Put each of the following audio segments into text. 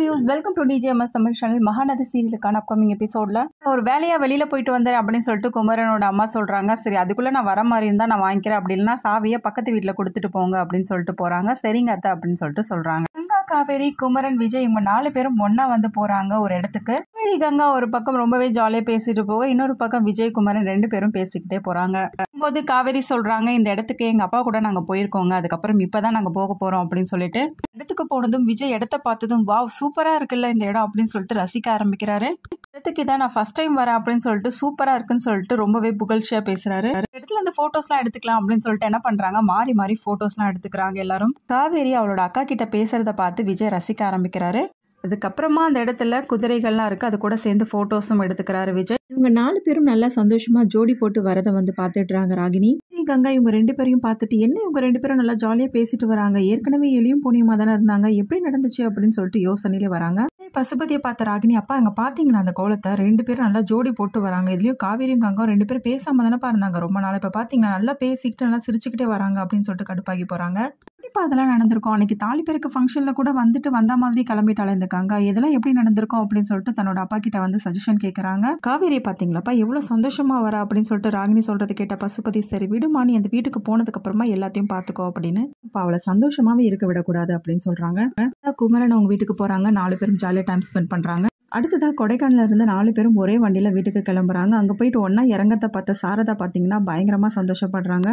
views welcome to DJMS Tamil channel Mahanadi சீரியலுக்கான upcoming எபிசோடில் ஒரு வேலையாக வெளியில் போயிட்டு வந்தேன் அப்படின்னு சொல்லிட்டு குமரனோட அம்மா சொல்கிறாங்க சரி அதுக்குள்ளே நான் வர மாதிரி இருந்தால் நான் வாங்கிக்கிறேன் அப்படின்னா சாவியை பக்கத்து வீட்டில் கொடுத்துட்டு போங்க அப்படின்னு சொல்லிட்டு போகிறாங்க சரிங்க அத்தை அப்படின்னு சொல்லிட்டு சொல்கிறாங்க காவேரி குமரன் விஜய் இவங்க நாலு பேரும் ஒன்னா வந்து போறாங்க ஒரு இடத்துக்கு காவேரி கங்கா ஒரு பக்கம் ரொம்பவே ஜாலியாக பேசிட்டு போக இன்னொரு பக்கம் விஜய் குமரன் ரெண்டு பேரும் பேசிக்கிட்டே போறாங்க போது காவேரி சொல்றாங்க இந்த இடத்துக்கு எங்க அப்பா கூட நாங்க போயிருக்கோங்க அதுக்கப்புறம் இப்பதான் நாங்க போக போறோம் அப்படின்னு சொல்லிட்டு இடத்துக்கு போனதும் விஜய் இடத்த பார்த்ததும் வா சூப்பரா இருக்குல்ல இந்த இடம் அப்படின்னு சொல்லிட்டு ரசிக்க ஆரம்பிக்கிறாரு இடத்துக்கு இதான் நான் ஃபஸ்ட் டைம் வரேன் அப்படின்னு சொல்லிட்டு சூப்பராக இருக்குன்னு சொல்லிட்டு ரொம்பவே புகழ்ச்சியாக பேசுகிறாரு இடத்துல அந்த ஃபோட்டோஸ்லாம் எடுத்துக்கலாம் அப்படின்னு சொல்லிட்டு என்ன பண்ணுறாங்க மாறி மாறி ஃபோட்டோஸ்லாம் எடுத்துக்கிறாங்க எல்லாரும் காவேரி அவளோட அக்கா கிட்ட பேசுகிறத பார்த்து விஜய் ரசிக்க ஆரம்பிக்கிறாரு அதுக்கப்புறமா அந்த இடத்துல குதிரைகள்லாம் இருக்குது அது கூட சேர்ந்து ஃபோட்டோஸும் எடுத்துக்கிறாரு விஜய் இவங்க நாலு பேரும் நல்லா சந்தோஷமாக ஜோடி போட்டு வரதை வந்து பார்த்துட்றாங்க ராகினி கங்கா இவங்க ரெண்டு பேரையும் பார்த்துட்டு என்ன இவங்க ரெண்டு பேரும் நல்லா ஜாலியாக பேசிட்டு வராங்க ஏற்கனவே எளியும் புனியமாக தானே இருந்தாங்க எப்படி நடந்துச்சு அப்படின்னு சொல்லிட்டு யோசனையிலே வராங்க பசுபதியை பார்த்த ராகினி அப்பா அங்கே பார்த்தீங்கன்னா அந்த கோலத்தை ரெண்டு பேரும் நல்லா ஜோடி போட்டு வராங்க இதுலேயும் காவேரியும் கங்கம் ரெண்டு பேரும் பேசாமல் தானே இருந்தாங்க ரொம்ப நாள் இப்போ பார்த்தீங்கன்னா நல்லா பேசிக்கிட்டு நல்லா சிரிச்சுக்கிட்டே வராங்க அப்படின்னு சொல்லிட்டு கடுப்பாகி போகிறாங்க கண்டிப்பாக அதெல்லாம் நடந்திருக்கும் அன்றைக்கி தாலி பேருக்கு ஃபங்க்ஷனில் கூட வந்துட்டு வந்த மாதிரி கிளம்பிட்டாலே கங்கா இதெல்லாம் எப்படி நடந்திருக்கும் அப்படின்னு சொல்லிட்டு தன்னோட அப்பா கிட்ட வந்து சஜஷன் கேட்குறாங்க காவேரி பார்த்தீங்களாப்பா எவ்வளோ சந்தோஷமாக வர அப்படின்னு சொல்லிட்டு ராகினி சொல்கிறது கேட்ட பசுபதி சரி விடுமா நீ அந்த வீட்டுக்கு போனதுக்கப்புறமா எல்லாத்தையும் பார்த்துக்கோ அப்படின்னு இப்போ அவளை சந்தோஷமாகவே இருக்க விடக்கூடாது அப்படின்னு சொல்கிறாங்க குமரன் அவங்க வீட்டுக்கு போகிறாங்க நாலு பேரும் ஜாலியாக டைம் ஸ்பெண்ட் பண்ணுறாங்க அடுத்ததாக கொடைக்கானல இருந்து நாலு பேரும் ஒரே வண்டியில் வீட்டுக்கு கிளம்புறாங்க அங்கே போயிட்டு ஒன்றா இறங்கத்தை பார்த்த சாரதா பார்த்தீங்கன்னா பயங்கரமாக சந்தோஷப்படுறாங்க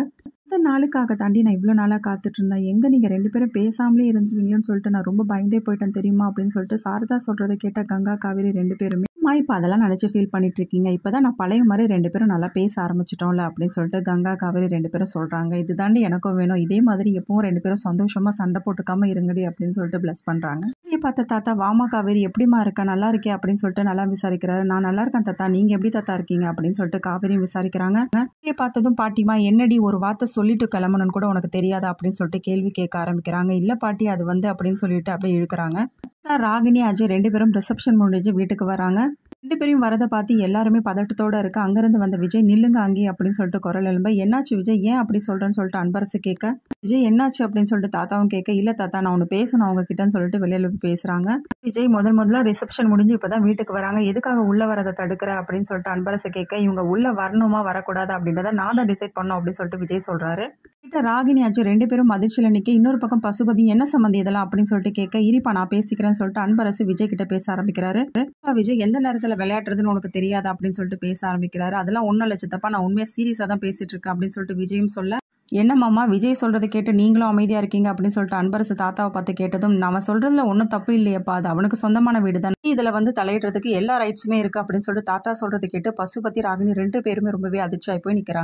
இந்த நாளுக்காக தாண்டி நான் இவ்வளோ நாளாக இருந்தேன் எங்கே நீங்கள் ரெண்டு பேரும் பேசாமலே இருந்துருவீங்களேன்னு சொல்லிட்டு நான் ரொம்ப பயந்தே போயிட்டேன் தெரியுமா அப்படின்னு சொல்லிட்டு சாரதா சொல்கிறத கேட்ட கங்கா காவேரி ரெண்டு பேருமே மா இப்போ அதெல்லாம் நினச்சி ஃபீல் பண்ணிகிட்ருக்கீங்க இப்போ தான் நான் பழைய மாதிரி ரெண்டு பேரும் நல்லா பேச ஆரம்பிச்சிட்டோம்ல அப்படின்னு சொல்லிட்டு கங்கா காவேரி ரெண்டு பேரும் சொல்கிறாங்க இது தாண்டி எனக்கும் வேணும் இதே மாதிரி எப்பவும் ரெண்டு பேரும் சந்தோஷமாக சண்டை போட்டுக்காமல் இருங்கடி அப்படின்னு சொல்லிட்டு ப்ளஸ் பண்ணுறாங்க இங்கே பார்த்த தாத்தா வாமா காவேரி எப்படிமா இருக்கா நல்லா இருக்கே அப்படின்னு சொல்லிட்டு நல்லா விசாரிக்கிறாரு நான் நல்லா இருக்கேன் தாத்தா நீங்கள் எப்படி தாத்தா இருக்கீங்க அப்படின்னு சொல்லிட்டு காவேரியும் விசாரிக்கிறாங்க இங்கே பார்த்ததும் பாட்டிமா என்னடி ஒரு வார்த்தை சொல்லிட்டு கிளம்பணும்னு கூட உனக்கு தெரியாதா அப்படின்னு சொல்லிட்டு கேள்வி கேட்க ஆரம்பிக்கிறாங்க இல்லை பாட்டி அது வந்து அப்படின்னு சொல்லிட்டு அப்படியே இழுக்கிறாங்க ராகினி அஜய் ரெண்டு பேரும் ரிசப்ஷன் முடிஞ்சு வீட்டுக்கு வராங்க ரெண்டு பேரையும் வரதை பார்த்து எல்லாருமே பதட்டத்தோடு இருக்க அங்கேருந்து வந்த விஜய் நில்லுங்க அங்கே அப்படின்னு சொல்லிட்டு குரல் எழும்ப என்னாச்சு விஜய் ஏன் அப்படி சொல்கிறேன்னு சொல்லிட்டு அன்பரசு கேட்க விஜய் என்னாச்சு அப்படின்னு சொல்லிட்டு தாத்தாவும் கேட்க இல்லை தாத்தா நான் ஒன்று பேசணும் அவங்க கிட்டன்னு சொல்லிட்டு வெளியில் பேசுகிறாங்க விஜய் முதல் முதல்ல ரிசப்ஷன் முடிஞ்சு இப்போ தான் வீட்டுக்கு வராங்க எதுக்காக உள்ளே வரதை தடுக்கிற அப்படின்னு சொல்லிட்டு அன்பரசு கேட்க இவங்க உள்ளே வரணுமா வரக்கூடாது அப்படின்றத நான் தான் டிசைட் பண்ணோம் அப்படின்னு சொல்லிட்டு விஜய் சொல்கிறாரு கிட்ட ராகினி ஆச்சு ரெண்டு பேரும் அதிர்ச்சியில் நிற்க இன்னொரு பக்கம் பசுபதி என்ன சம்மந்தி இதெல்லாம் அப்படின்னு சொல்லிட்டு கேட்க இருப்பா நான் பேசிக்கிறேன்னு சொல்லிட்டு அன்பரசு விஜய் கிட்ட பேச ஆரம்பிக்கிறாரு விஜய் எந்த நேரத்தில் இடத்துல விளையாடுறதுன்னு உனக்கு தெரியாது அப்படின்னு சொல்லிட்டு பேச ஆரம்பிக்கிறாரு அதெல்லாம் ஒன்றும் இல்லை சித்தப்பா நான் உண்மையாக சீரியஸாக தான் பேசிட்டு இருக்கேன் அப்படின்னு சொல்லிட்டு விஜயும் சொல்ல என்ன மாமா விஜய் சொல்றது கேட்டு நீங்களும் அமைதியா இருக்கீங்க அப்படின்னு சொல்லிட்டு அன்பரசு தாத்தாவை பார்த்து கேட்டதும் நம்ம சொல்றதுல ஒன்றும் தப்பு இல்லையப்பா அது அவனுக்கு சொந்தமான வீடு தான் இதுல வந்து தலையிடுறதுக்கு எல்லா ரைட்ஸுமே இருக்கு அப்படின்னு சொல்லிட்டு தாத்தா சொல்றது கேட்டு பசுபதி ராகினி ரெண்டு பேருமே ரொம்பவே அதிர்ச்சியாகி போய் நிற்கிறாங்க